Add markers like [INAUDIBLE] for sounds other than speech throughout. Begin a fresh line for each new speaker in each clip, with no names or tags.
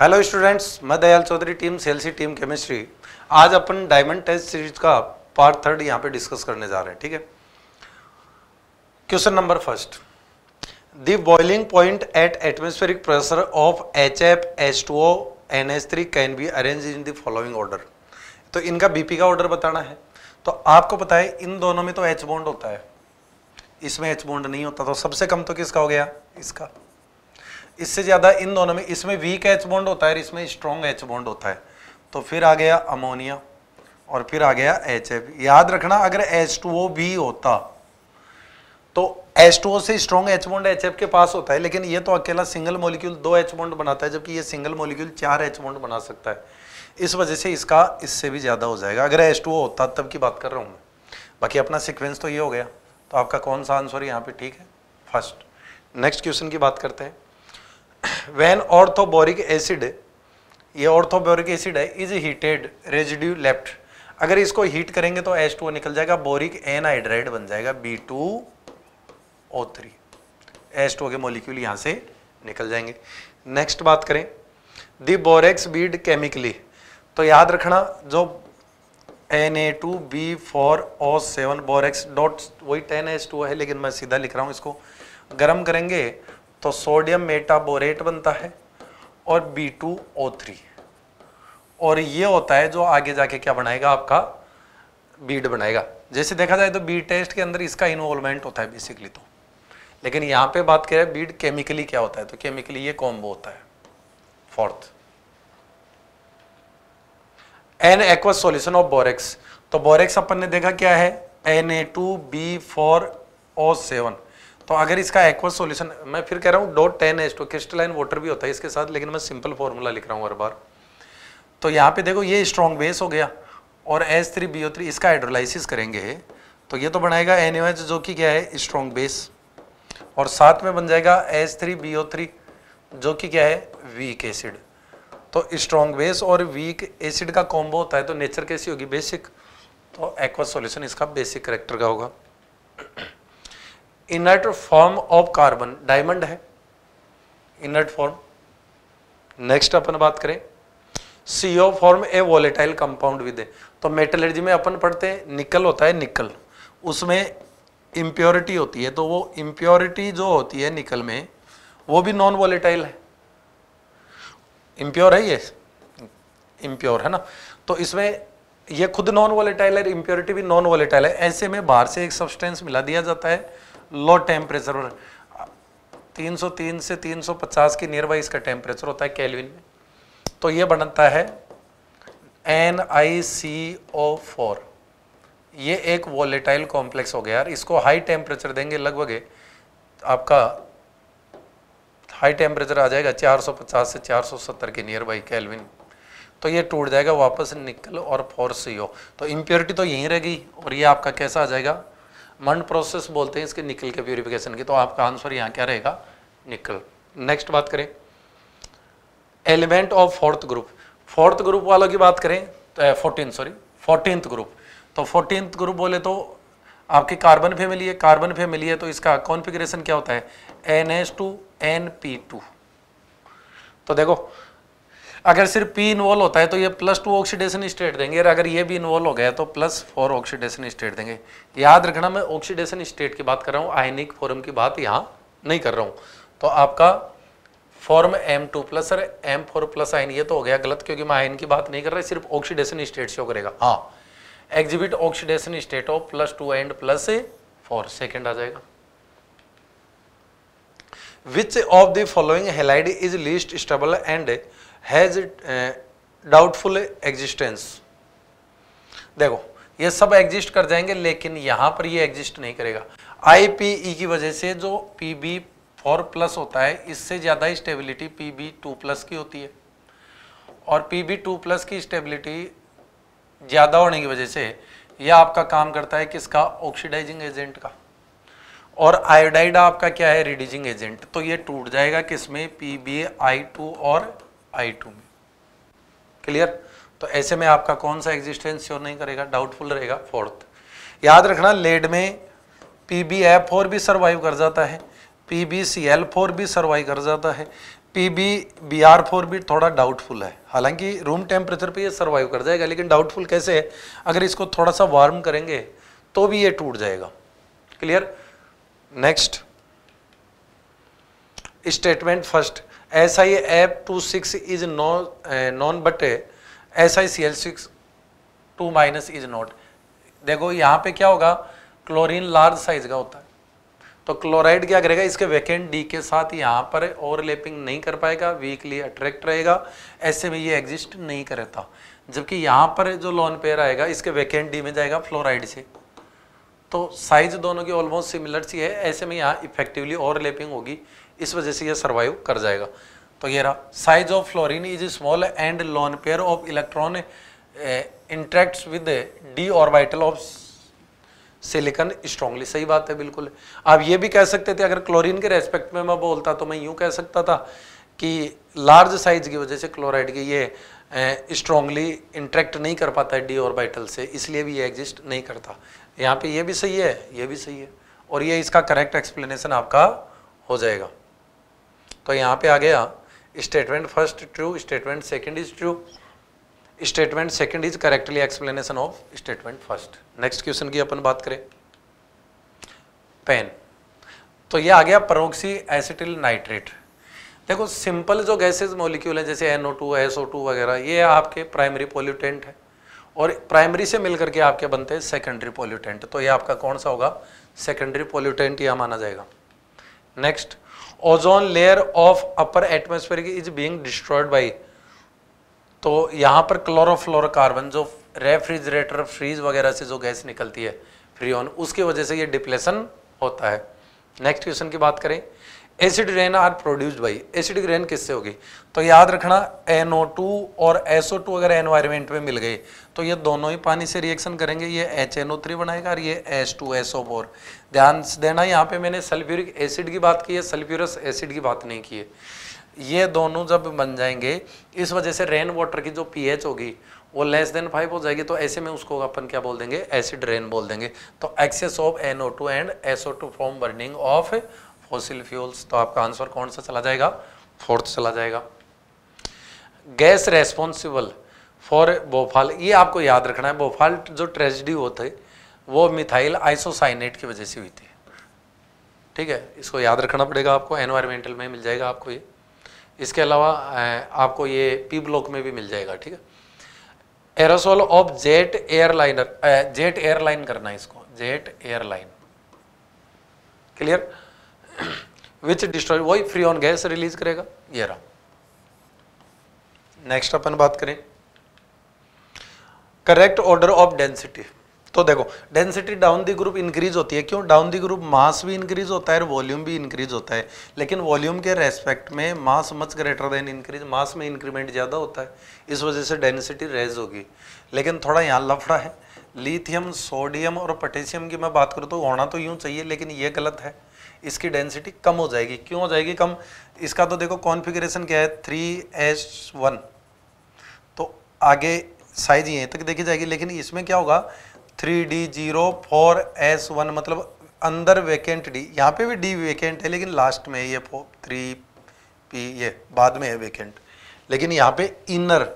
Hello students मैं Dayal Chaudhary team सेल्सी team chemistry आज अपन डायमंड टेस्ट सीरीज का पार्ट थर्ड यहाँ पे डिस्कस करने जा रहे हैं ठीक है question number first the boiling point at atmospheric pressure of H F H two O N H three can be arrange in the following order तो इनका बीपी का ऑर्डर बताना है तो आपको पता है इन दोनों में तो एच बॉन्ड होता है इसमें एच बॉन्ड नहीं होता तो सबसे कम तो किसका हो गया इसका इससे ज़्यादा इन दोनों में इसमें वीक एच बॉन्ड होता है और इसमें स्ट्रॉन्ग एच बॉन्ड होता है तो फिर आ गया अमोनिया और फिर आ गया एच याद रखना अगर एच भी होता तो एच से स्ट्रॉन्ग एच बॉन्ड एच के पास होता है लेकिन ये तो अकेला सिंगल मॉलिक्यूल दो एच बॉन्ड बनाता है जबकि ये सिंगल मॉलिक्यूल चार एच बॉन्ड बना सकता है इस वजह से इसका इससे भी ज़्यादा हो जाएगा अगर एच होता तब की बात कर रहा हूँ मैं बाकी अपना सिक्वेंस तो ये हो गया तो आपका कौन सा आंसर यहाँ पे ठीक है फर्स्ट नेक्स्ट क्वेश्चन की बात करते हैं when orthoboric acid ये ऑर्थोबोरिक एसिड है इज हीटेड रेजिड्यू लेफ्ट अगर इसको हीट करेंगे तो H2O निकल जाएगा बोरिक एनहाइड्राइड बन जाएगा B two O three S two के मोलिक्यूल यहां से निकल जाएंगे नेक्स्ट बात करें द बोरेक्स बीड केमिकली तो याद रखना जो N A two B four O seven borax dot वही टेन एस टू है लेकिन मैं सीधा लिख रहा हूँ इसको गर्म करेंगे तो सोडियम मेटाबोरेट बनता है और बी टू ओ थ्री और ये होता है जो आगे जाके क्या बनाएगा आपका बीड बनाएगा जैसे देखा जाए तो बीड टेस्ट के अंदर इसका इन्वॉल्वमेंट होता है बेसिकली तो लेकिन यहाँ पे बात करें बीड केमिकली क्या होता है तो केमिकली ये कॉम्बो होता है fourth an aqueous solution of borax तो बोरेक्स अपन ने देखा क्या है N A two B four O seven तो अगर इसका एक्वा सोल्यूशन मैं फिर कह रहा हूँ dot ten S two crystalline water भी होता है इसके साथ लेकिन मैं सिंपल फॉर्मूला लिख रहा हूँ हर बार तो यहाँ पे देखो ये स्ट्रॉन्ग बेस हो गया और S three B O three इसका हाइड्रोलाइसिस करेंगे तो ये तो बनाएगा एन एच जो कि क्या है स्ट्रॉन्ग बेस और साथ में बन जाएगा S three B O three जो कि क्या है वीक एसिड तो स्ट्रॉन्ग बेस और वीक एसिड का कॉम्बो होता है तो नेचर कैसी होगी बेसिक तो एक्वा सोल्यूशन इसका बेसिक करेक्टर का होगा inert form of carbon diamond है इनर्ट फॉर्म नेक्स्ट अपन बात करें CO form a volatile compound with तो मेटलर्जी में अपन पढ़ते हैं निकल होता है निकल उसमें इम्प्योरिटी होती है तो वो इम्प्योरिटी जो होती है निकल में वो भी नॉन वॉलेटाइल है इम्प्योर है ये इम्प्योर है ना तो इसमें ये खुद नॉन वॉलेटाइल है इम्प्योरिटी भी नॉन वॉलेटाइल है ऐसे में बाहर से एक सब्सटेंस मिला दिया जाता है लो टेम्परेचर और 303 से 350 नियर नियरबाई इसका टेम्परेचर होता है कैलविन में तो ये बनता है एन आई सी ओ फोर ये एक वॉलेटाइल कॉम्प्लेक्स हो गया यार इसको हाई टेम्परेचर देंगे लगभग आपका हाई टेम्परेचर आ जाएगा 450 से 470 के नियर बाई कैलविन तो ये टूट जाएगा वापस निकल और फोर सी तो इम्प्योरिटी तो यहीं रहेगी और ये आपका कैसा आ जाएगा मंड प्रोसेस बोलते हैं इसके निकल के प्योरिफिकेशन की तो आपका आंसर यहाँ क्या रहेगा निकल नेक्स्ट बात करें element of fourth group fourth group वालों की बात करें तो फोर्टीन सॉरी फोर्टीन ग्रुप तो फोर्टीन ग्रुप बोले तो आपकी कार्बन मिली है कार्बन मिली है तो इसका कॉन्फिग्रेशन क्या होता है N S two N P two तो देखो अगर सिर्फ पी इन्वॉल्व होता है तो ये प्लस टू ऑक्सीडेशन स्टेट देंगे और अगर ये भी इन्वॉल्व हो गया तो प्लस फोर ऑक्सीडेशन स्टेट देंगे याद रखना मैं ऑक्सीडेशन स्टेट की बात कर रहा हूँ आयनिक फॉर्म की बात यहाँ नहीं कर रहा हूँ तो आपका फॉर्म एम टू प्लस और एम फोर प्लस आइन ये तो हो गया गलत क्योंकि मैं आयन की बात नहीं कर रहा सिर्फ ऑक्सीडेशन स्टेट शो करेगा हाँ exhibit oxidation state of plus two and plus four second आ जाएगा which of the following halide is least stable and has doubtful existence देखो ये सब एग्जिस्ट कर जाएंगे लेकिन यहां पर ये एग्जिस्ट नहीं करेगा आई पी e की वजह से जो पी बी फोर प्लस होता है इससे ज़्यादा stability P B two plus की होती है और पी बी टू प्लस की स्टेबिलिटी ज़्यादा होने की वजह से यह आपका काम करता है किसका ऑक्सीडाइजिंग एजेंट का और आयोडाइड आपका क्या है रिड्यूजिंग एजेंट तो ये टूट जाएगा किसमें पी बी आई टू और आई टू में क्लियर तो ऐसे में आपका कौन सा एग्जिस्टेंस श्योर नहीं करेगा डाउटफुल रहेगा फोर्थ याद रखना लेड में पी बी एफ फोर भी सर्वाइव कर जाता है P B C L four भी सर्वाइव कर जाता है P B B R four भी थोड़ा डाउटफुल है हालांकि रूम टेम्परेचर पे ये सर्वाइव कर जाएगा लेकिन डाउटफुल कैसे है अगर इसको थोड़ा सा वार्म करेंगे तो भी ये टूट जाएगा clear next statement first S I F two six is non but S I C L six two minus is not देखो यहाँ पे क्या होगा क्लोरीन लार्ज साइज का होता है तो क्लोराइड क्या करेगा इसके वैकेंट डी के साथ यहाँ पर ओवरलेपिंग नहीं कर पाएगा वीकली अट्रैक्ट रहेगा ऐसे में ये एग्जिस्ट नहीं करता जबकि यहाँ पर जो लॉन पेयर आएगा इसके वैकेंट डी में जाएगा फ्लोराइड से तो साइज दोनों की ऑलमोस्ट सिमिलर सी है ऐसे में यहाँ इफेक्टिवली ओवरलेपिंग होगी इस वजह से ये सर्वाइव कर जाएगा तो ये रहा size of fluorine is small and lone pair of electron interact with D orbital of silicon strongly सही बात है बिल्कुल आप ये भी कह सकते थे अगर क्लोरीन के रेस्पेक्ट में मैं बोलता तो मैं यूँ कह सकता था कि लार्ज साइज की वजह से क्लोराइड की ये स्ट्रांगली eh, इंट्रैक्ट नहीं कर पाता है डी ऑर्बिटल से इसलिए भी ये एग्जिस्ट नहीं करता यहाँ पे ये भी सही है ये भी सही है और ये इसका करेक्ट एक्सप्लेनेशन आपका हो जाएगा तो यहाँ पे आ गया statement first true statement second is true statement second is correctly explanation of statement first next question की अपन बात करें पेन तो ये आ गया परोक्सी एसिटिल नाइट्रेट देखो सिंपल जो गैसेज मोलिक्यूल हैं जैसे NO two S O two वगैरह ये आपके प्राइमरी पोल्यूटेंट है और प्राइमरी से मिलकर के आपके बनते हैं सेकेंडरी पोल्यूटेंट तो ये आपका कौन सा होगा सेकेंडरी पोल्यूटेंट यह माना जाएगा next ozone layer of upper atmosphere is being destroyed by तो यहाँ पर क्लोरोफ्लोरोकार्बन जो रेफ्रिजरेटर फ्रीज वगैरह से जो गैस निकलती है ऑन उसकी वजह से ये डिप्लेशन होता है नेक्स्ट क्वेश्चन की बात करें acid rain are produced by acidic rain किससे होगी तो याद रखना NO2 और SO2 अगर एनवायरमेंट में मिल गए तो ये दोनों ही पानी से रिएक्शन करेंगे ये HNO3 बनाएगा और ये H2SO4 ध्यान देना यहाँ पे मैंने सल्फ्यूरिक एसिड की बात की है सल्फ्यूरस एसिड की बात नहीं की है ये दोनों जब बन जाएंगे इस वजह से रेन वाटर की जो पी होगी वो लेस देन फाइव हो जाएगी तो ऐसे में उसको अपन क्या बोल देंगे एसिड रेन बोल देंगे तो excess of N two and SO two form burning of fossil fuels तो आपका आंसर कौन सा चला जाएगा फोर्थ चला जाएगा गैस रेस्पॉन्सिबल फॉर बोफाल ये आपको याद रखना है बोफाल जो ट्रेजिडी होते वो मिथाइल आइसोसाइनेट की वजह से हुई थी ठीक है इसको याद रखना पड़ेगा आपको एनवायरमेंटल में मिल जाएगा आपको ये इसके अलावा आपको ये पी ब्लॉक में भी मिल जाएगा ठीक है aerosol of jet airliner jet airline करना है इसको jet airline clear which destroy वही ऑन गैस रिलीज करेगा ये रहा नेक्स्ट अपन बात करें करेक्ट ऑर्डर ऑफ डेंसिटी तो देखो density down the group increase होती है क्यों डाउन दी ग्रुप मास भी इंक्रीज होता है और वॉल्यूम भी इंक्रीज होता है लेकिन वॉल्यूम के रेस्पेक्ट में mass much greater than increase mass में इंक्रीमेंट ज़्यादा होता है इस वजह से डेंसिटी रेज होगी लेकिन थोड़ा यहाँ लफड़ा है लिथियम सोडियम और पोटेशियम की मैं बात करूँ तो होना तो यूँ चाहिए लेकिन ये गलत है इसकी डेंसिटी कम हो जाएगी क्यों हो जाएगी कम इसका तो देखो कॉन्फिग्रेशन क्या है थ्री एस वन तो आगे साइज यहीं तक देखी जाएगी लेकिन इसमें क्या होगा three D zero four S one मतलब अंदर वेकेंट डी यहाँ पे भी डी वेकेंट है लेकिन लास्ट में ये फोर थ्री पी ये बाद में है वेकेंट लेकिन यहाँ पे इनर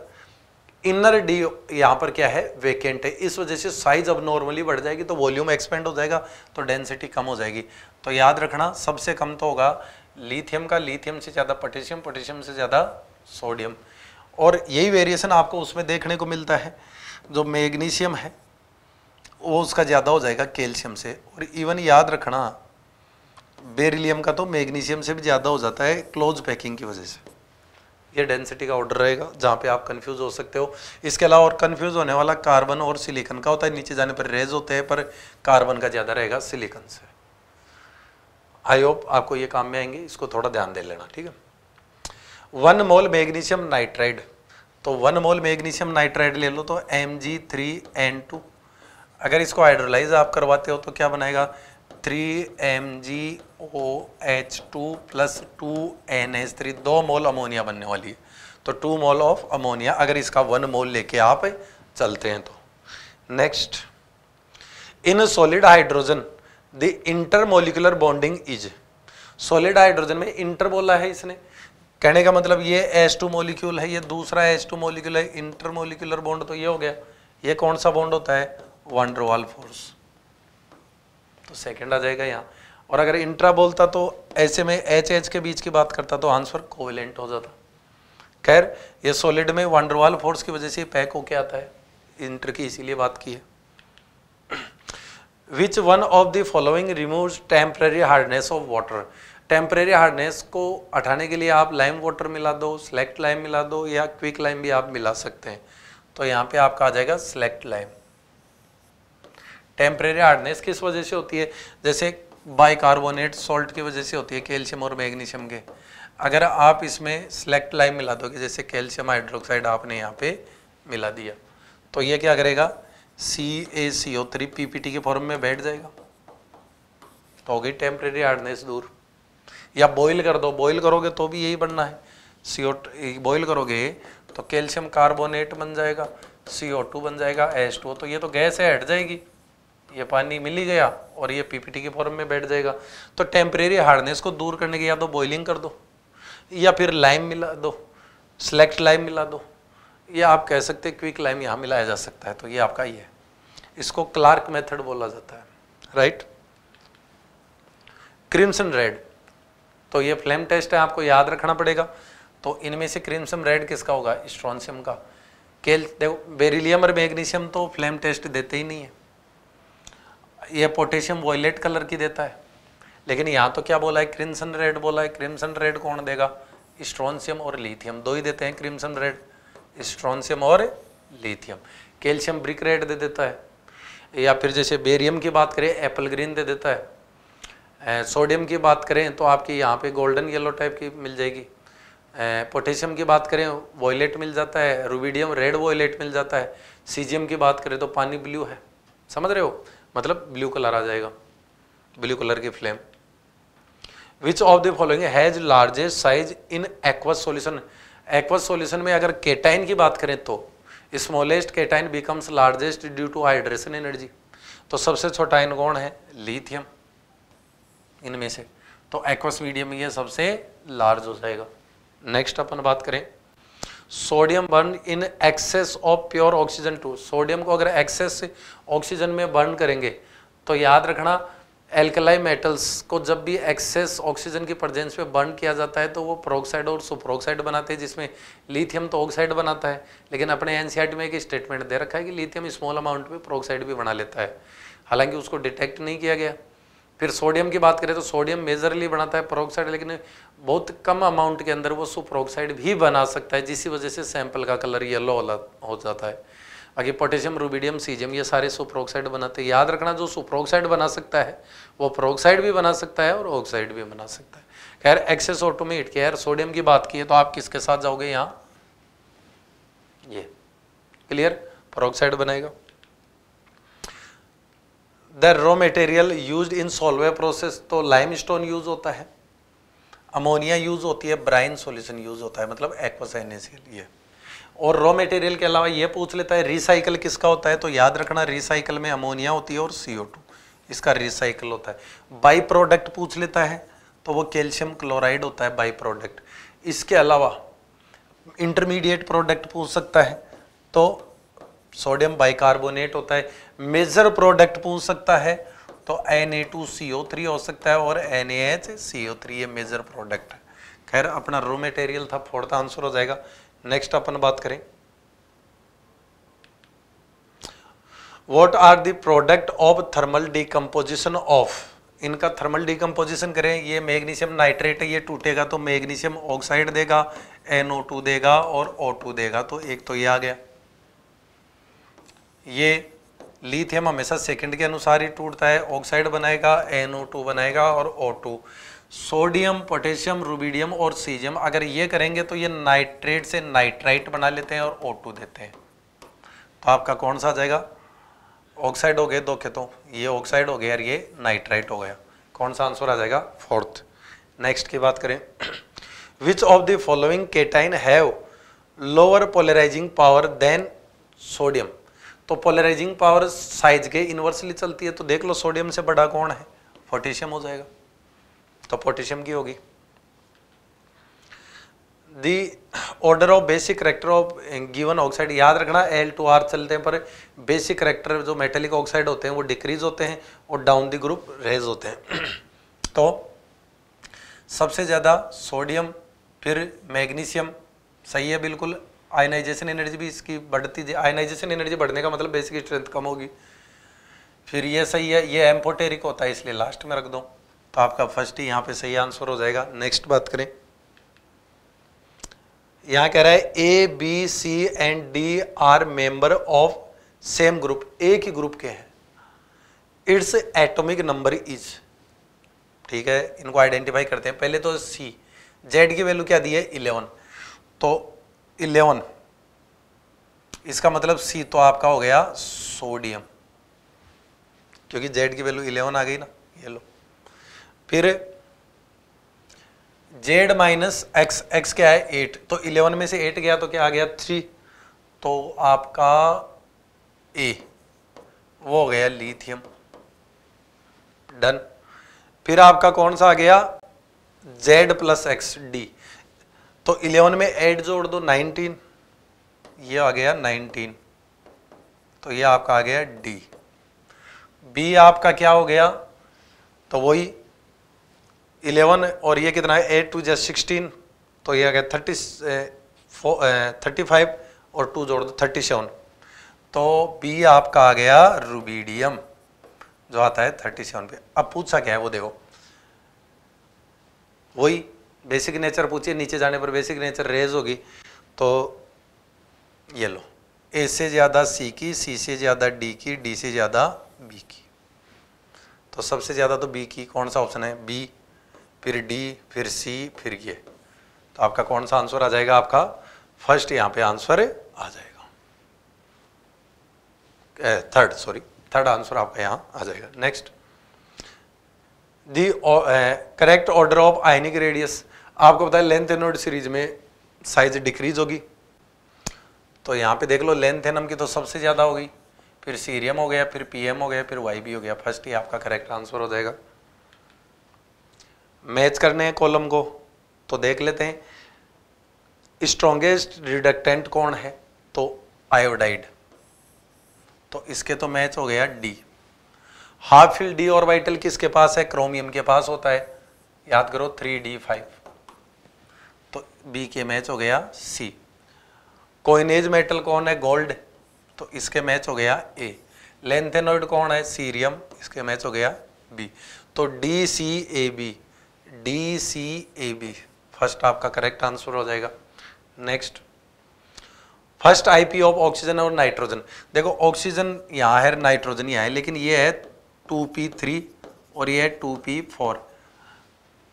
इनर डी यहाँ पर क्या है वेकेंट है इस वजह से साइज अब नॉर्मली बढ़ जाएगी तो वॉल्यूम एक्सपेंड हो जाएगा तो डेंसिटी कम हो जाएगी तो याद रखना सबसे कम तो होगा लिथियम का लिथियम से ज़्यादा पोटेशियम पोटेशियम से ज़्यादा सोडियम और यही वेरिएशन आपको उसमें देखने को मिलता है जो मैग्नीशियम है वो उसका ज़्यादा हो जाएगा कैल्शियम से और इवन याद रखना बेरिलियम का तो मैग्नीशियम से भी ज़्यादा हो जाता है क्लोज पैकिंग की वजह से ये डेंसिटी का ऑर्डर रहेगा जहाँ पे आप कंफ्यूज हो सकते हो इसके अलावा और कंफ्यूज होने वाला कार्बन और सिलिकन का होता है नीचे जाने पर रेज होते हैं पर कार्बन का ज़्यादा रहेगा सिलिकन से आई होप आपको ये काम में आएंगे इसको थोड़ा ध्यान दे लेना ठीक है वन मोल मैग्नीशियम नाइट्राइड तो वन मोल मैग्नीशियम नाइट्राइड ले लो तो M G three N two अगर इसको हाइड्रोलाइज आप करवाते हो तो क्या बनाएगा three M G O H two plus two N H three दो मोल अमोनिया बनने वाली है तो टू मोल ऑफ अमोनिया अगर इसका वन मोल लेके आप चलते हैं तो next in solid hydrogen the intermolecular bonding is solid hydrogen में इंटर बोला है इसने कहने का मतलब ये एस टू मोलिक्यूल है ये दूसरा एस टू मोलिक्यूल है इंटरमोलिकुलर बॉन्ड तो ये हो गया ये कौन सा बॉन्ड होता है वनड्रोवाल फोर्स तो सेकेंड आ जाएगा यहाँ और अगर इंट्रा बोलता तो ऐसे में एच एच के बीच की बात करता तो आंसर कोविलेंट हो जाता खैर ये सॉलिड में वनड्रोवाल फोर्स की वजह से पैक होके आता है इंटर की इसीलिए बात की है which one of the following remove temporary hardness of water temporary hardness को हटाने के लिए आप लाइम वाटर मिला दो सेलेक्ट लाइम मिला दो या क्विक लाइम भी आप मिला सकते हैं तो यहाँ पे आपका आ जाएगा सेलेक्ट लाइम टेम्प्रेरी हार्डनेस किस वजह से होती है जैसे बाइकार्बोनेट सॉल्ट की वजह से होती है कैल्शियम और मैग्नीशियम के अगर आप इसमें सेलेक्ट लाइम मिला दोगे जैसे कैल्शियम हाइड्रोक्साइड आपने यहाँ पे मिला दिया तो ये क्या करेगा C A C O three P P T के फॉर्म में बैठ जाएगा तो होगी टेम्परेरी हार्डनेस दूर या बॉईल कर दो बॉईल करोगे तो भी यही बनना है सी ओ बॉयल करोगे तो कैल्शियम कार्बोनेट बन जाएगा सी ओ टू बन जाएगा एस टू तो ये तो गैस है हट जाएगी ये पानी मिल ही गया और ये पीपीटी के फॉर्म में बैठ जाएगा तो टेम्परेरी हार्डनेस को दूर करने के या तो बॉइलिंग कर दो या फिर लाइम मिला दो सेलेक्ट लाइम मिला दो या आप कह सकते हैं क्विक लाइम यहाँ मिलाया जा सकता है तो ये आपका ही है इसको क्लार्क मेथड बोला जाता है राइट क्रिम्सन रेड तो ये फ्लेम टेस्ट है आपको याद रखना पड़ेगा तो इनमें से क्रिम्सन रेड किसका होगा स्ट्रॉन्सियम का केल देखो बेरिलियम और मैग्नीशियम तो फ्लेम टेस्ट देते ही नहीं है ये पोटेशियम वॉयलेट कलर की देता है लेकिन यहाँ तो क्या बोला है क्रिम्सन रेड बोला है क्रिम्सन रेड कौन देगा स्ट्रॉन्सियम और लिथियम दो ही देते हैं क्रिम्सन रेड स्ट्रॉन्सियम और लिथियम कैल्शियम ब्रिक रेड दे देता है या फिर जैसे बेरियम की बात करें एप्पल ग्रीन दे देता है सोडियम की बात करें तो आपकी यहाँ पे गोल्डन येलो टाइप की मिल जाएगी पोटेशियम की बात करें वॉयलेट मिल जाता है रूबीडियम रेड वॉयलेट मिल जाता है सीजियम की बात करें तो पानी ब्लू है समझ रहे हो मतलब ब्लू कलर आ जाएगा ब्लू कलर की flame which of the following has largest size in aqueous solution aqueous solution में अगर केटाइन की बात करें तो smallest cation becomes largest due to hydration energy तो सबसे छोटा आयन कौन है लिथियम इनमें से तो एक्वस मीडियम ये सबसे लार्ज हो जाएगा नेक्स्ट अपन बात करें sodium burn in excess of pure oxygen to sodium को अगर एक्सेस ऑक्सीजन में बर्न करेंगे तो याद रखना एल्कलाई मेटल्स को जब भी एक्सेस ऑक्सीजन की प्रजेंस में बर्न किया जाता है तो वो प्रोक्साइड और सुप्रोक्साइड बनाते हैं जिसमें लिथियम तो ऑक्साइड बनाता है लेकिन अपने एन e में एक स्टेटमेंट दे रखा है कि लिथियम स्मॉल अमाउंट में प्रोक्साइड भी बना लेता है हालांकि उसको डिटेक्ट नहीं किया गया फिर सोडियम की बात करें तो सोडियम मेजरली बनाता है प्रोक्साइड लेकिन बहुत कम अमाउंट के अंदर वो सुप्रोक्साइड भी बना सकता है जिसकी वजह से सैंपल का कलर येलो हो जाता है आगे पोटेशियम रूबीडियम सीजियम ये सारे सुप्रोक्साइड बनाते हैं याद रखना जो सुप्रोक्साइड बना सकता है वो प्रोक्साइड भी बना सकता है और ऑक्साइड भी बना सकता है खैर एक्सेस ऑटोमेट के यार सोडियम की बात की है तो आप किसके साथ जाओगे यहाँ ये क्लियर प्रोक्साइड बनाएगा the raw material use in Solvay process तो लाइम स्टोन यूज होता है अमोनिया यूज होती है ब्राइन सोल्यूशन यूज होता है मतलब एक्वस एन ये और रॉ मटेरियल के अलावा ये पूछ लेता है रिसाइकल किसका होता है तो याद रखना रिसाइकल में अमोनिया होती है और सी इसका रिसाइकल होता है बाई प्रोडक्ट पूछ लेता है तो वो कैल्शियम क्लोराइड होता है बाई प्रोडक्ट इसके अलावा इंटरमीडिएट प्रोडक्ट पूछ सकता है तो सोडियम बाइकार्बोनेट होता है मेजर प्रोडक्ट पूछ सकता है तो N A two C O three हो सकता है और N A H C O three ये मेजर प्रोडक्ट है खैर अपना रो मटेरियल था फोर्थ आंसर हो जाएगा नेक्स्ट अपन बात करें what are the product of thermal decomposition of इनका थर्मल डिकम्पोजिशन करें ये मैग्नीशियम नाइट्रेट ये टूटेगा तो मैग्नीशियम ऑक्साइड देगा NO2 देगा और O2 देगा तो एक तो ये आ गया ये लिथियम हमेशा सेकंड के अनुसार ही टूटता है ऑक्साइड बनाएगा NO2 बनाएगा और O2 सोडियम पोटेशियम रूबीडियम और सीजियम अगर ये करेंगे तो ये नाइट्रेट से नाइट्राइट बना लेते हैं और ओ देते हैं तो आपका कौन सा आ जाएगा ऑक्साइड हो गए दो खेतों ये ऑक्साइड हो गया और ये नाइट्राइट हो गया कौन सा आंसर आ जाएगा फोर्थ नेक्स्ट की बात करें which of the following cation have lower polarising power than sodium तो पोलराइजिंग पावर साइज के इन्वर्सली चलती है तो देख लो सोडियम से बड़ा कौन है पोटेशियम हो जाएगा तो पोटेशियम की होगी the order of basic character of given oxide याद रखना एल टू आर चलते हैं पर बेसिक करेक्टर जो मेटेलिक ऑक्साइड होते हैं वो डिक्रीज होते हैं और डाउन द ग्रुप रेज होते हैं [CLEARS THROAT] तो सबसे ज़्यादा सोडियम फिर मैग्नीशियम सही है बिल्कुल आयनाइजेशन एनर्जी भी इसकी बढ़ती है आयनाइजेशन एनर्जी बढ़ने का मतलब बेसिक स्ट्रेंथ कम होगी फिर ये सही है ये एम्फोटेरिक होता है इसलिए लास्ट में रख दो तो आपका फर्स्ट ही यहां पे सही आंसर हो जाएगा नेक्स्ट बात करें यहां कह रहा है A B C and D are member of same group एक ही ग्रुप के हैं इट्स एटॉमिक नंबर इज ठीक है इनको आइडेंटिफाई करते हैं पहले तो सी जेड की वैल्यू क्या दी है इलेवन तो इलेवन इसका मतलब सी तो आपका हो गया सोडियम क्योंकि जेड की वैल्यू इलेवन आ गई ना ये लो फिर जेड माइनस एक्स एक्स क्या है एट तो इलेवन में से एट गया तो क्या आ गया थ्री तो आपका ए वो हो गया लिथियम डन फिर आपका कौन सा आ गया जेड प्लस एक्स डी तो इलेवन में एट जोड़ दो नाइनटीन ये आ गया नाइनटीन तो ये आपका आ गया डी बी आपका क्या हो गया तो वही इलेवन और ये कितना है एट टू जै सिक्सटीन तो ये आ गया थर्टी थर्टी फाइव और टू जोड़ दो थर्टी सेवन तो बी आपका आ गया रूबीडियम जो आता है थर्टी सेवन पे अब पूछा क्या है वो देखो वही बेसिक नेचर पूछिए नीचे जाने पर बेसिक नेचर रेज होगी तो ये लो ए से ज़्यादा सी की सी से ज़्यादा डी की डी से ज़्यादा बी की तो सबसे ज़्यादा तो बी की कौन सा ऑप्शन है बी फिर डी फिर सी फिर ये तो आपका कौन सा आंसर आ जाएगा आपका फर्स्ट यहाँ पे आंसर आ जाएगा थर्ड सॉरी थर्ड आंसर आपका यहां आ जाएगा next the correct order of ionic radius आपको पता है लेंथ एनोड सीरीज में साइज डिक्रीज होगी तो यहां पे देख लो लेंथ एनम की तो सबसे ज़्यादा होगी फिर सीरियम हो गया फिर पीएम हो गया फिर वाई हो गया फर्स्ट ही आपका करेक्ट आंसर हो जाएगा मैच करने हैं कॉलम को तो देख लेते हैं स्ट्रोंगेस्ट रिडक्टेंट कौन है तो आयोडाइड तो इसके तो मैच हो गया डी हाफ फिल डी और वाइटल किसके पास है क्रोमियम के पास होता है याद करो थ्री डी फाइव तो बी के मैच हो गया सी कोइनेज मेटल कौन है गोल्ड तो इसके मैच हो गया ए लेंथेनोइड कौन है सीरियम इसके मैच हो गया बी तो D C A B D C A B first आपका करेक्ट आंसर हो जाएगा next first IP of oxygen और नाइट्रोजन देखो ऑक्सीजन यहाँ है नाइट्रोजन यहाँ है लेकिन ये है टू पी थ्री और ये है टू पी फोर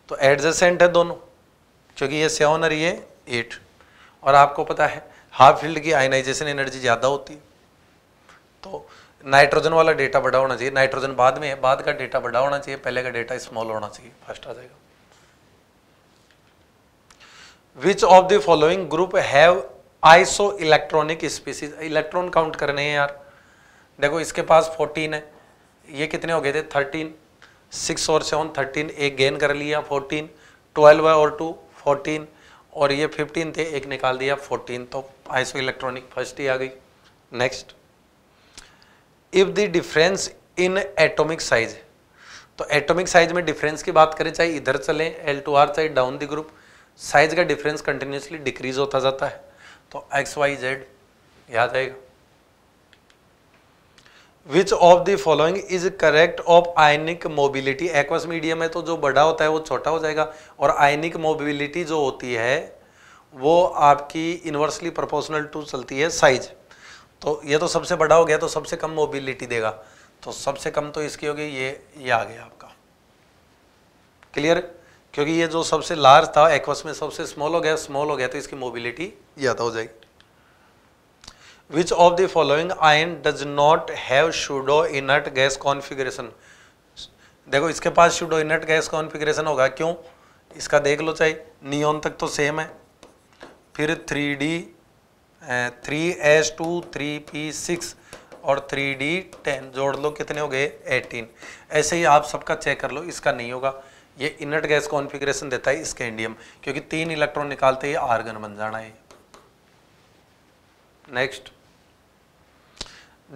तो एडजसेंट है दोनों क्योंकि ये सेवन और ये एट और आपको पता है हाफ फील्ड की आयनाइजेशन एनर्जी ज़्यादा होती है तो नाइट्रोजन वाला डेटा बड़ा होना चाहिए नाइट्रोजन बाद में है बाद का डेटा बड़ा होना चाहिए पहले का डेटा स्मॉल होना चाहिए फर्स्ट आ जाएगा which of the following group have isoelectronic species electron count करने हैं यार देखो इसके पास 14 है ये कितने हो गए थे 13 सिक्स और सेवन 13 एक गेन कर लिया 14 12 है और टू 14 और ये 15 थे एक निकाल दिया 14 तो आइसो इलेक्ट्रॉनिक फर्स्ट ही आ गई next if the difference in atomic size तो एटॉमिक साइज में डिफरेंस की बात करें चाहे इधर चलें एल टू आर चाहे डाउन द ग्रुप साइज का डिफरेंस कंटिन्यूसली डिक्रीज होता जाता है तो एक्स वाई जेड याद आएगा which of the following is correct of ionic mobility aqueous medium है तो जो बड़ा होता है वो छोटा हो जाएगा और आयनिक मोबिलिटी जो होती है वो आपकी इन्वर्सली प्रोपोर्शनल टू चलती है साइज तो ये तो सबसे बड़ा हो गया तो सबसे कम मोबिलिटी देगा तो सबसे कम तो इसकी होगी ये ये आ गया आपका क्लियर क्योंकि ये जो सबसे लार्ज था एक्वस में सबसे स्मॉल हो गया स्मॉल हो गया तो इसकी मोबिलिटी ज़्यादा हो जाएगी which of the following ion does not have pseudo inert gas configuration देखो इसके पास शूडो इनर्ट गैस कॉन्फिग्रेशन होगा क्यों इसका देख लो चाहे नियोन तक तो सेम है फिर three D three S two three P six और थ्री डी टेन जोड़ लो कितने हो गए एटीन ऐसे ही आप सबका चेक कर लो इसका नहीं होगा ये इनर्ट गैस कॉन्फिग्रेशन देता है स्कैंडियम क्योंकि तीन इलेक्ट्रॉन निकालते ही आर्गन बन जाना है next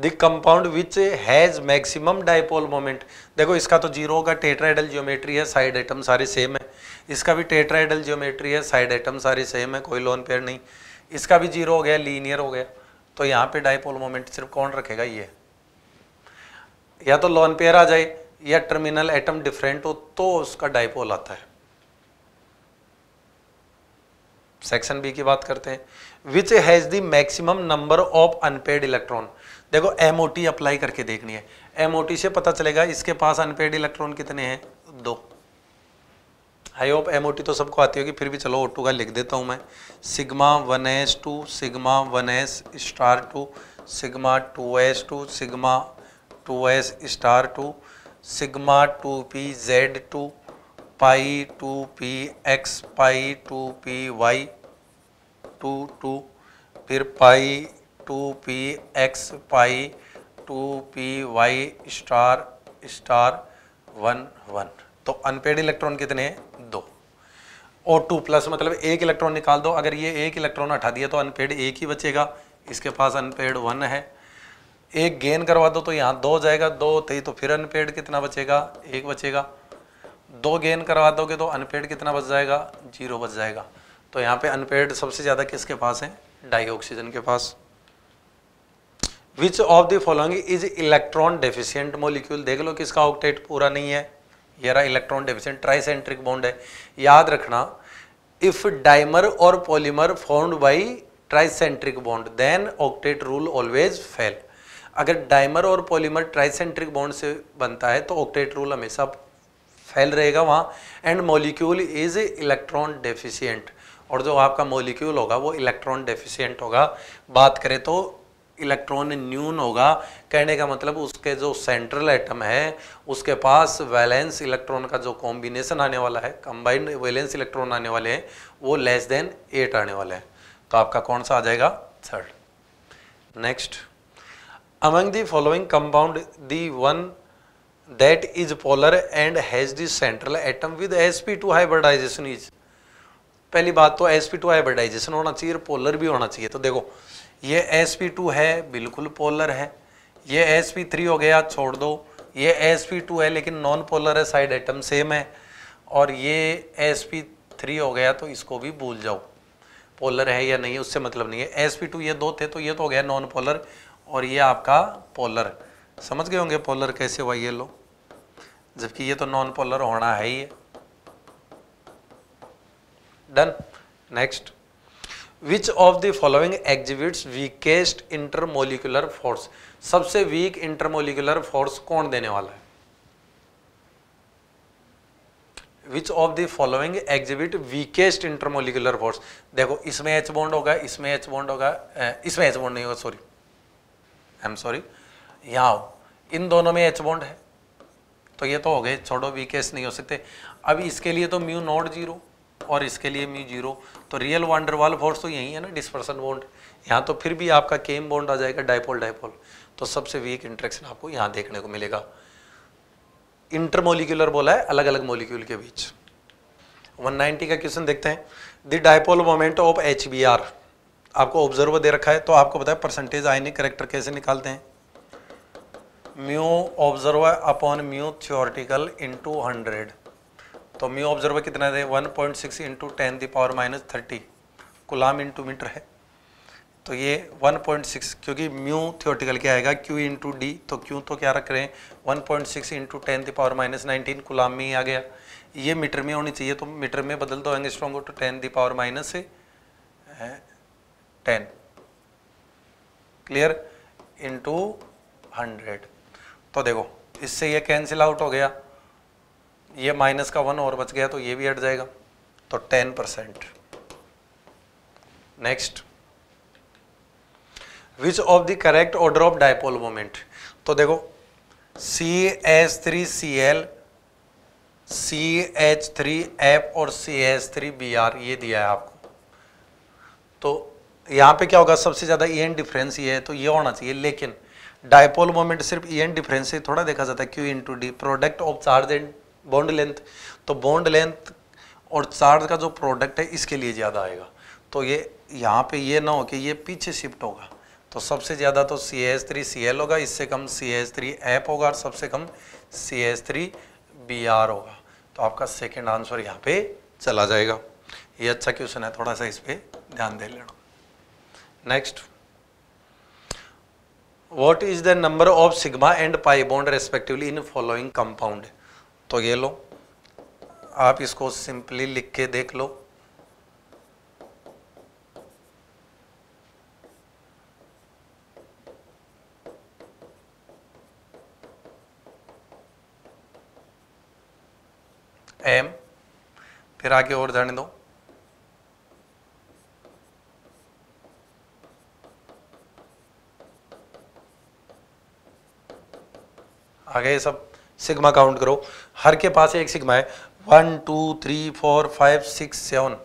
the compound which has maximum dipole moment देखो इसका तो जीरो का टेट्राइडल ज्योमेट्री है साइड आइटम सारे सेम है इसका भी टेट्राइडल ज्योमेट्री है साइड आइटम सारे सेम है कोई लोन पेयर नहीं इसका भी जीरो हो गया लीनियर हो गया तो यहाँ पे डायपोल मोमेंट सिर्फ कौन रखेगा ये या तो लोन पेयर आ जाए या टर्मिनल एटम डिफरेंट हो तो उसका डाइपोल आता है सेक्शन बी की बात करते हैं which has the maximum number of unpaired electron देखो एम अप्लाई करके देखनी है एम से पता चलेगा इसके पास अनपेड इलेक्ट्रॉन कितने हैं दो आई होप एम तो सबको आती होगी फिर भी चलो ओ का लिख देता हूं मैं sigma one S two sigma one S star two sigma two S two sigma two S star two sigma two P Z two pi two P X pi two P Y two two फिर pi two P X pi two P Y star star one one तो unpaired electron कितने हैं दो ओ two plus मतलब एक electron निकाल दो अगर ये एक इलेक्ट्रॉन हटा दिया तो अनपेड एक ही बचेगा इसके पास अनपेड वन है एक गेन करवा दो तो यहाँ दो जाएगा दो होते तो ही तो फिर अनपेड कितना बचेगा एक बचेगा दो गेन करवा दोगे तो अनपेड कितना बच जाएगा जीरो बच जाएगा तो यहाँ पे अनपेड सबसे ज़्यादा किसके पास है डाई ऑक्सीजन के पास which of the following is electron deficient molecule देख लो किसका ऑक्टेट पूरा नहीं है ये रहा इलेक्ट्रॉन डेफिशियंट ट्राइसेंट्रिक बॉन्ड है याद रखना इफ डाइमर और polymer formed by tricentric bond then octet rule always fail अगर डाइमर और पॉलीमर ट्राइसेंट्रिक बॉन्ड से बनता है तो ऑक्टेट रूल हमेशा फैल रहेगा वहाँ and molecule is electron deficient और जो आपका मोलिक्यूल होगा वो इलेक्ट्रॉन डेफिशिएंट होगा बात करें तो इलेक्ट्रॉन न्यून होगा कहने का मतलब उसके जो सेंट्रल एटम है उसके पास वैलेंस इलेक्ट्रॉन का जो कॉम्बिनेशन आने वाला है कंबाइंड वैलेंस इलेक्ट्रॉन आने वाले हैं वो लेस देन एट आने वाले हैं तो आपका कौन सा आ जाएगा third next among the following compound the one that is polar and has the central atom with sp2 hybridization is पहली बात तो sp2 हाइब्रिडाइजेशन होना चाहिए पोलर भी होना चाहिए तो देखो ये sp2 है बिल्कुल पोलर है ये sp3 हो गया छोड़ दो ये sp2 है लेकिन नॉन पोलर है साइड एटम सेम है और ये sp3 हो गया तो इसको भी भूल जाओ पोलर है या नहीं उससे मतलब नहीं है sp2 ये दो थे तो ये तो हो गया नॉन पोलर और ये आपका पोलर समझ गए होंगे पोलर कैसे हुआ ये लो जबकि ये तो नॉन पोलर होना है ही done next which of the following exhibits weakest intermolecular force सबसे वीक इंटरमोलिकुलर फोर्स कौन देने वाला है which of the following exhibit weakest intermolecular force देखो इसमें एच बॉन्ड होगा इसमें एच बॉन्ड होगा इसमें एच बॉन्ड नहीं होगा सॉरी आई एम सॉरी यहाँ आओ इन दोनों में एच बॉन्ड है तो ये तो हो गए छोड़ो वी केस नहीं हो सकते अब इसके लिए तो म्यू नॉट जीरो और इसके लिए म्यू जीरो तो रियल वाल फोर्स तो यही है ना डिस्पर्सन बॉन्ड यहाँ तो फिर भी आपका केम बॉन्ड आ जाएगा डायपोल डायपोल तो सबसे वीक इंट्रेक्शन आपको यहाँ देखने को मिलेगा इंटरमोलिकुलर बोला है अलग अलग मोलिक्यूल के बीच 190 का क्वेश्चन देखते हैं the dipole moment of H B R आपको ऑब्जर्व दे रखा है तो आपको पता है परसेंटेज नहीं करेक्टर कैसे निकालते हैं mu observe upon mu theoretical into hundred तो म्यू ऑब्जर्व कितना दे one point six into ten the power minus thirty coulomb into meter है तो ये 1.6 क्योंकि म्यू थियोटिकल क्या आएगा क्यू इंटू डी तो क्यू तो क्या रख रहे हैं 1.6 point six into ten the power minus nineteen coulomb में ही आ गया ये मीटर में होनी चाहिए तो मीटर में बदल दो angstrom to ten the power minus ten clear into hundred तो देखो इससे ये कैंसिल आउट हो गया ये माइनस का वन और बच गया तो ये भी हट जाएगा तो ten percent next which of the correct order of dipole moment तो देखो C H three C L C H three F और C H three B R ये दिया है आपको तो यहाँ पे क्या होगा सबसे ज़्यादा ई एन डिफरेंस ये है तो ये होना चाहिए लेकिन डायपोल मोमेंट सिर्फ ई एन डिफरेंस से थोड़ा देखा जाता है Q into D product of charge and bond length तो बॉन्ड लेंथ और चार्ज का जो प्रोडक्ट है इसके लिए ज़्यादा आएगा तो ये यहाँ पे ये ना हो कि ये पीछे शिफ्ट होगा तो सबसे ज़्यादा तो C S three C L होगा इससे कम सी एस थ्री एप होगा और सबसे कम C S three B R होगा तो आपका सेकेंड आंसर यहाँ पे चला जाएगा ये अच्छा क्वेश्चन है थोड़ा सा इस पर ध्यान दे लेना Next. What is the number of sigma and pi bond respectively in following compound? तो ये लो आप इसको सिंपली लिख के देख लो एम फिर आगे और जाने दो आगे सब सिग्मा काउंट करो हर के पास एक सिग्मा है one two three four five six seven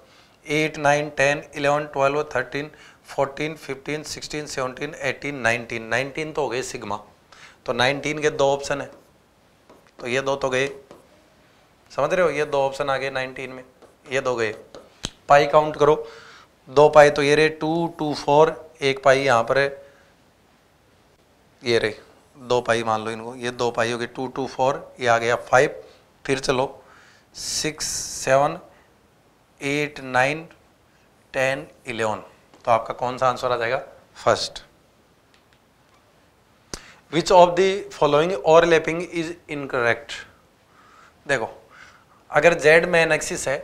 eight nine ten eleven twelve thirteen fourteen fifteen sixteen seventeen eighteen nineteen nineteen तो हो गए सिग्मा तो नाइनटीन के दो ऑप्शन है तो ये दो तो गए समझ रहे हो ये दो ऑप्शन आ गए नाइनटीन में ये दो गए पाई काउंट करो दो पाई तो ये रहे टू टू फोर एक पाई यहाँ पर है ये रहे दो पाई मान लो इनको ये दो पाई होगी टू टू फोर ये आ गया फाइव फिर चलो six seven eight nine ten eleven तो आपका कौन सा आंसर आ जाएगा first which of the following overlapping is incorrect देखो अगर जेड मैन एक्सिस है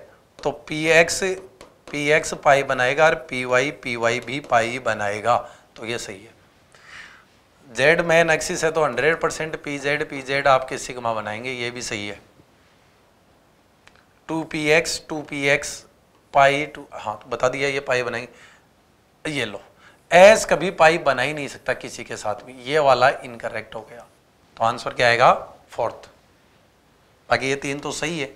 तो P X P X pi बनाएगा और पी वाई पी वाई भी पाई बनाएगा तो ये सही है जेड मैन एक्सिस है तो 100 percent P Z P Z आपके सिग्मा बनाएंगे ये भी सही है two P X two P X pi two हाँ तो बता दिया ये पाई बनाएंगे ये लो एस कभी पाई बना ही नहीं सकता किसी के साथ भी ये वाला इनकरेक्ट हो गया तो आंसर क्या आएगा फोर्थ बाकी ये तीन तो सही है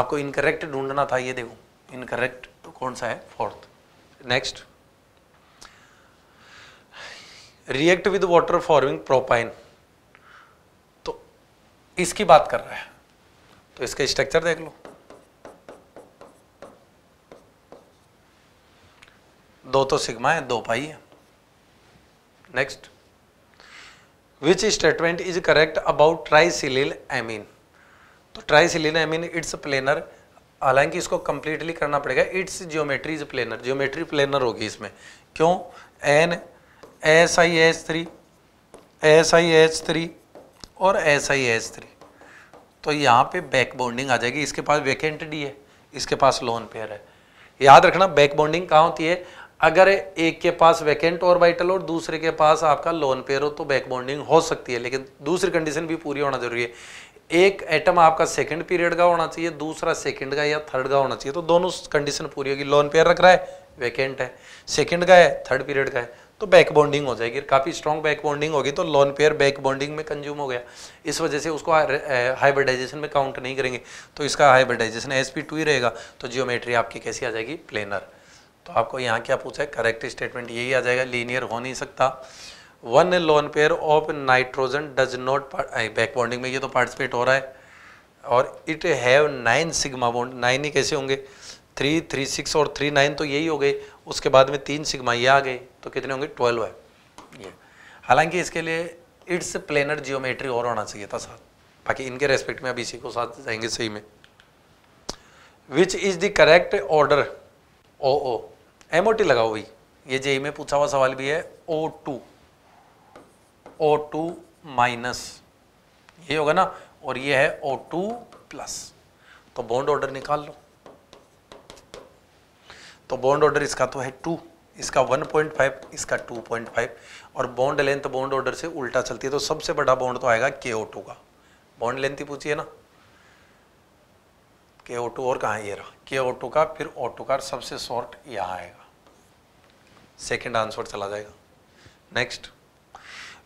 आपको इनकरेक्ट ढूंढना था ये देखो इनकरेक्ट तो कौन सा है fourth next react with water forming propyne तो इसकी बात कर रहा है तो इसका स्ट्रक्चर देख लो दो तो सिग्मा है दो पाई है next which statement is correct about trisilyl amine तो ट्राइसिलिल एमीन इट्स प्लेनर हालांकि इसको कंप्लीटली करना पड़ेगा its geometry is planar geometry planar होगी इसमें क्यों N S I H three S I H three और एस आई एच थ्री तो यहाँ पे बैक बॉन्डिंग आ जाएगी इसके पास वैकेंट डी है इसके पास लोन पेयर है याद रखना बैक बॉन्डिंग कहाँ होती है अगर एक के पास वैकेंट और वाइटल और दूसरे के पास आपका लोन पेयर हो तो बैक बॉन्डिंग हो सकती है लेकिन दूसरी कंडीशन भी पूरी होना जरूरी है एक एटम आपका सेकंड पीरियड का होना चाहिए दूसरा सेकंड का या थर्ड का होना चाहिए तो दोनों कंडीशन पूरी होगी लोन पेयर रख रहा है वैकेंट है सेकंड का है थर्ड पीरियड का है तो बैक बॉन्डिंग हो जाएगी काफ़ी स्ट्रॉन्ग बैक बॉन्डिंग होगी तो लॉन पेयर बैक बॉन्डिंग में कंज्यूम हो गया इस वजह से उसको हाइब्रिडाइजेशन eh, में काउंट नहीं करेंगे तो इसका हाइब्रिडाइजेशन एस पी टू ही रहेगा तो जियोमेट्री आपकी कैसी आ जाएगी प्लेनर तो आपको यहाँ क्या पूछा है करेक्ट स्टेटमेंट यही आ जाएगा लीनियर हो नहीं सकता one lone pair of nitrogen does not back bonding में ये तो पार्टिसिपेट हो रहा है और it have nine sigma bond nine ही कैसे होंगे थ्री थ्री सिक्स और थ्री नाइन तो यही हो गए उसके बाद में तीन सिग्मा ये आ गए तो कितने होंगे ट्वेल्व है ये हालांकि इसके लिए इट्स प्लेनर जियोमेट्री और होना चाहिए था साथ बाकी इनके रेस्पेक्ट में अब इसी को साथ जाएंगे सही में which is the correct order O O M O T लगाओ भाई ये जेई e में पूछा हुआ सवाल भी है O two O two minus ये होगा ना और ये है ओ टू प्लस तो बॉन्ड ऑर्डर निकाल लो तो बॉन्ड ऑर्डर इसका तो है टू इसका 1.5 इसका 2.5 और बॉन्ड लेंथ बॉन्ड ऑर्डर से उल्टा चलती है तो सबसे बड़ा बॉन्ड तो आएगा के ओ टू का बॉन्ड लेंथ ही पूछिए ना के ओ टू और कहाँ ये रहा के ओ टू का फिर ओ टू का सबसे शॉर्ट यहाँ आएगा सेकेंड आंसर चला जाएगा next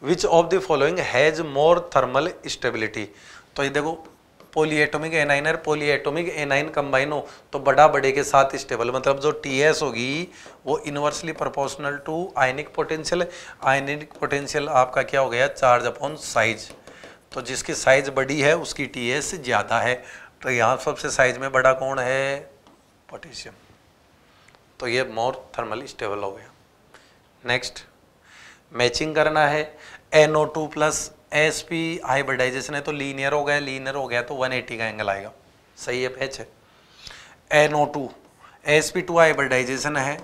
which of the following has more thermal stability तो ये देखो पोलीएटोमिक एनाइन और पोलीएटोमिक एनाइन कंबाइन हो तो बड़ा बड़े के साथ स्टेबल मतलब जो टी एस होगी वो inversely proportional to ionic potential ionic potential आपका क्या हो गया चार्ज अपॉन साइज तो जिसकी साइज बड़ी है उसकी टी एस ज़्यादा है तो यहाँ सबसे साइज में बड़ा कौन है पोटेशियम तो ये मोर थर्मल स्टेबल हो गया नेक्स्ट मैचिंग करना है N O two plus S P hybridization है तो लीनियर हो गया लीनियर हो गया तो 180 का एंगल आएगा सही है पैच है N O two S P two hybridization है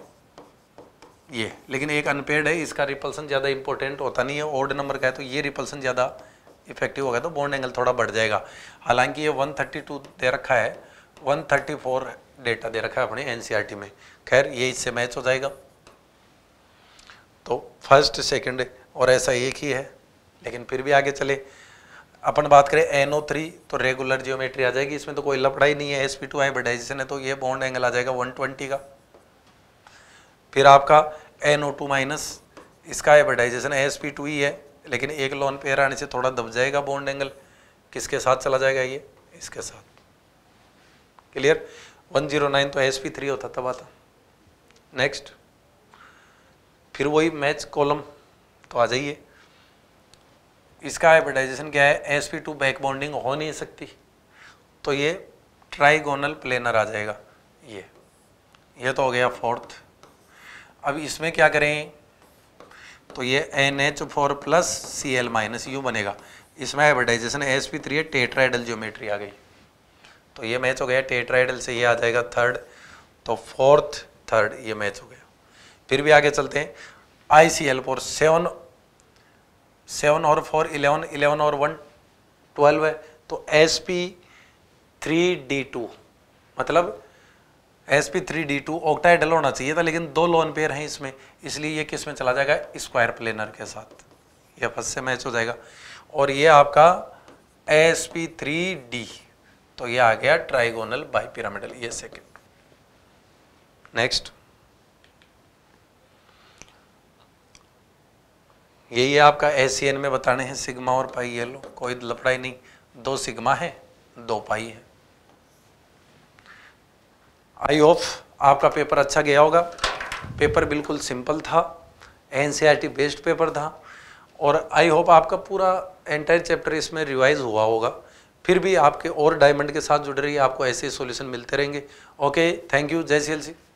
ये लेकिन एक अनपेड है इसका रिपल्सन ज़्यादा इंपॉर्टेंट होता नहीं है ओड नंबर का है तो ये रिपल्सन ज़्यादा इफेक्टिव होगा तो बॉन्ड एंगल थोड़ा बढ़ जाएगा हालांकि ये 132 दे रखा है 134 डेटा दे रखा है अपने एनसीईआरटी e में खैर ये इससे मैच हो जाएगा तो फर्स्ट सेकंड और ऐसा एक ही है लेकिन फिर भी आगे चले अपन बात करें एन ओ थ्री तो रेगुलर जियोमेट्री आ जाएगी इसमें तो कोई लपड़ाई नहीं है एस पी टू हाइब्रिडाइजेशन है तो ये बॉन्ड एंगल आ जाएगा वन ट्वेंटी का फिर आपका एन ओ टू माइनस इसका हाइब्रिडाइजेशन एस पी टू ही है लेकिन एक लॉन पेयर आने से थोड़ा दब जाएगा बॉन्ड एंगल किसके साथ चला जाएगा ये इसके साथ क्लियर 109 तो एस पी थ्री होता तब आता नेक्स्ट फिर वही मैच कॉलम तो आ जाइए इसका हाइब्रिडाइजेशन क्या है S P two back bonding हो नहीं सकती तो ये ट्राइगोनल प्लेनर आ जाएगा ये ये तो हो गया फोर्थ अब इसमें क्या करें तो ये N H four plus C L minus यू बनेगा इसमें हाइब्रिडाइजेशन एस पी थ्री है टेट्राइडल ज्योमेट्री आ गई तो ये मैच हो गया टेट्राइडल से ये आ जाएगा थर्ड तो फोर्थ थर्ड ये मैच हो गया फिर भी आगे चलते हैं I C L four seven seven और फोर इलेवन इलेवन और वन ट्वेल्व है तो S P three D two मतलब S P three D two octahedral होना चाहिए था लेकिन दो लोन पेयर हैं इसमें इसलिए ये किस में चला जाएगा स्क्वायर प्लेनर के साथ ये फर्स्ट से मैच हो जाएगा और ये आपका एस पी थ्री डी तो ये आ गया ट्राइगोनल बाई पिरामिडल ये सेकेंड नेक्स्ट यही है आपका एन में बताने हैं सिग्मा और पाई ये लो कोई लपड़ाई नहीं दो सिग्मा है दो पाई है आई होप आपका पेपर अच्छा गया होगा पेपर बिल्कुल सिंपल था एन बेस्ड पेपर था और आई होप आपका पूरा एंटायर चैप्टर इसमें रिवाइज हुआ होगा फिर भी आपके और डायमंड के साथ जुड़ रही है आपको ऐसे ही सोल्यूशन मिलते रहेंगे ओके थैंक यू जय सी